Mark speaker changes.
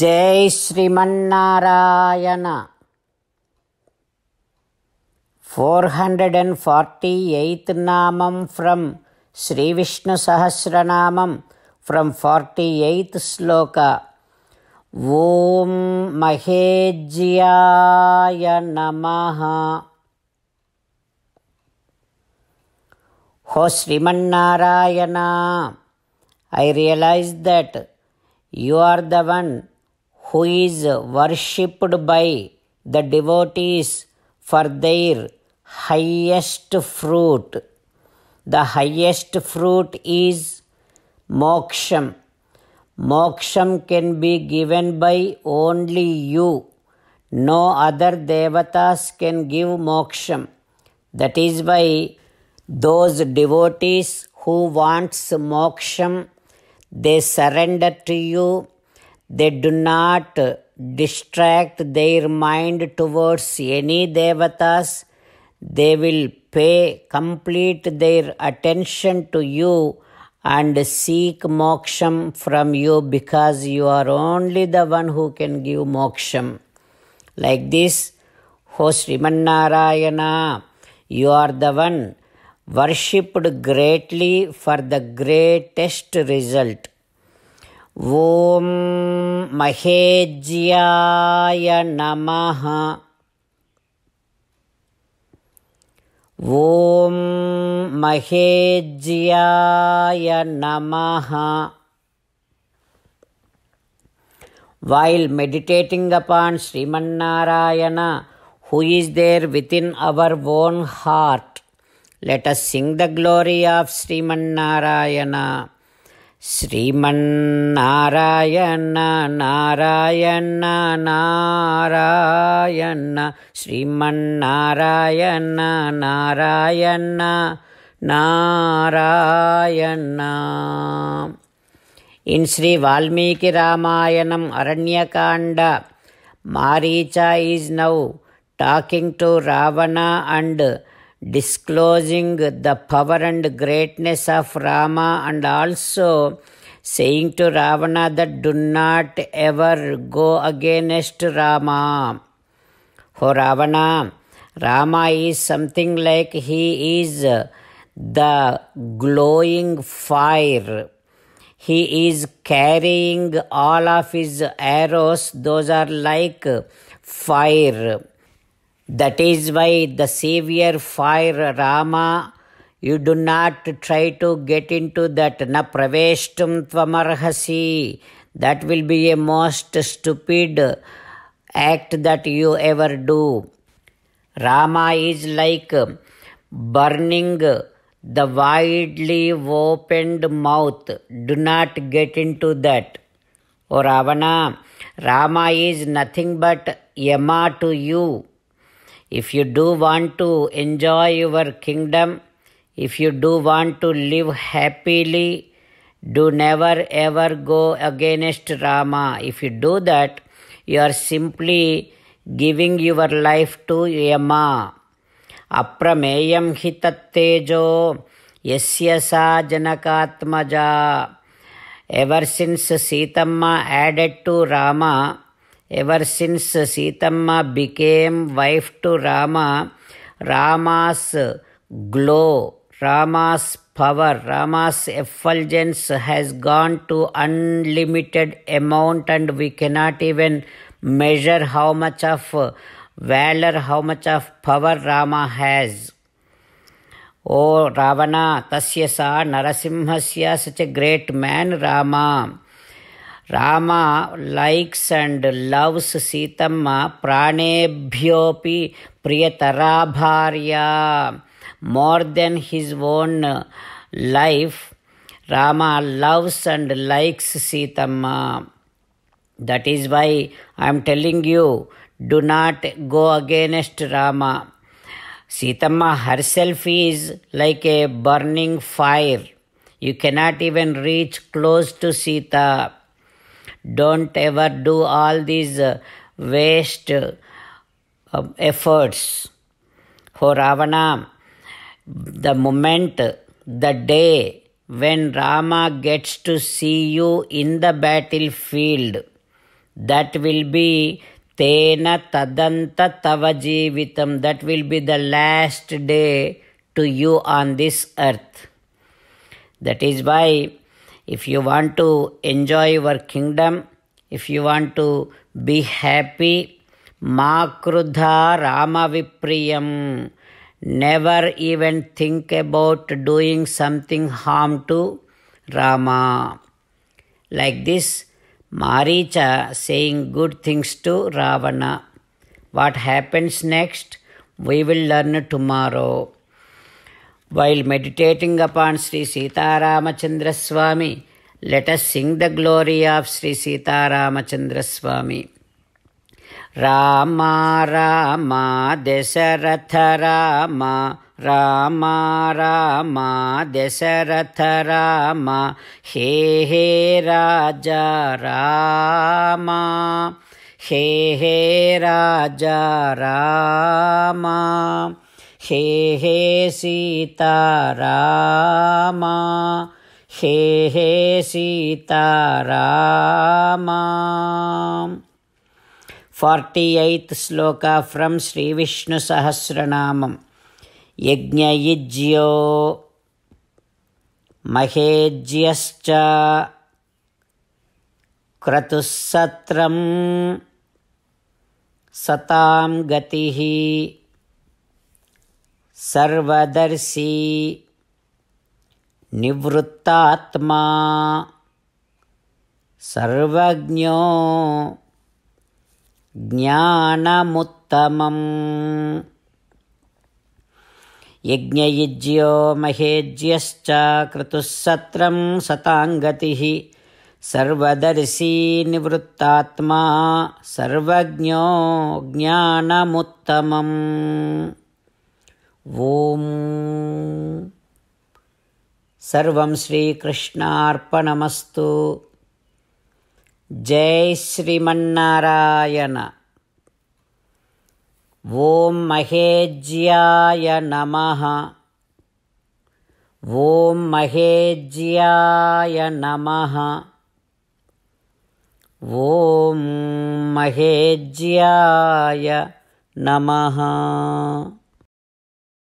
Speaker 1: జై Srimannarayana four hundred and forty eighth నామం from Sri Vishnu Sahasranamam from forty eighth శ్లోక ఓం మహేజ్యాయ నమ హో Srimannarayana I realize that you are the one who is worshipped by the devotees for their highest fruit. The highest fruit is moksham. Moksham can be given by only you. No other devatas can give moksham. That is why those devotees who wants moksham they surrender to you. They do not distract their mind towards any devatas. They will pay complete their attention to you and seek moksham from you because you are only the one who can give moksham. Like this, O Srimannarayana, you are the one worshipped greatly for the greatest result. ॐ महेज्याय नमः ॐ महेज्याय नमः While meditating upon Srimannarayana, who is there within our own heart, let us sing the glory of Srimannarayana. Srimannarayana Narayana Narayana Srimannarayana Narayana Narayana in Sri Valmiki Ramayanam Aranyakanda Maricha is now talking to Ravana and disclosing the power and greatness of Rama and also saying to Ravana that do not ever go against Rama. O Ravana, Rama is something like he is the glowing fire. He is carrying all of his arrows, those are like fire. That is why the Savior fire Rama. You do not try to get into that na praveshtum tvamarhasi. That will be a most stupid act that you ever do. Rama is like burning the widely opened mouth. Do not get into that. Or oh Ravana, Rama is nothing but Yama to you. If you do want to enjoy your kingdom, if you do want to live happily, do never ever go against Rama. If you do that, you are simply giving your life to Yama. Aprameyam hitattejo yasya atma janakatmaja. Ever since Sitama added to Rama, Ever since Sitamma became wife to Rama, Rama's glow, Rama's power, Rama's effulgence has gone to unlimited amount and we cannot even measure how much of valor, how much of power Rama has. O Ravana, Tasya sa Narasimhasya, such a great man, Rama. Rama likes and loves Sitamma pranebhyopi priyatara bharya more than his own life. Rama loves and likes Sitamma. That is why I am telling you, do not go against Rama. Sitamma herself is like a burning fire. You cannot even reach close to Sita. Don't ever do all these uh, waste um, efforts. For Ravana, the moment, the day when Rama gets to see you in the battlefield, that will be Tena Tadanta Tavajivitam. That will be the last day to you on this earth. That is why if you want to enjoy your kingdom, if you want to be happy, Makrudha Rama Vipriyam. Never even think about doing something harm to Rama. Like this, Maricha saying good things to Ravana. What happens next? We will learn tomorrow. While meditating upon Sri Sita Ramachandra Swami, let us sing the glory of Sri Sita Ramachandra Swami. Rama Rama Dasharatha Rama Rama Rama Dasharatha Rama He He Raja Rama, he, he, Raja, Rama. हे हे सीता रामा हे हे Sita Rama forty eighth श्लोक from Sri Vishnu Sahasranamam यज्ञयुज्यो महेज्यश्च क्रतुः सत्रं सतां गतिः सर्वदर्शी निवृत्तात्मा सर्वज्ञो ज्ञानमुत्तमम् यज्ञयुज्यो महेज्यश्च क्रतुः सत्रं सताङ्गतिः सर्वदर्शी निवृत्तात्मा सर्वज्ञो ज्ञानमुत्तमम् ॐ सर्वं श्रीकृष्णार्पणमस्तु जय श्रीमन्नारायण ॐ महेज्याय नमः ॐ महेज्याय नमः ॐ महेज्याय नमः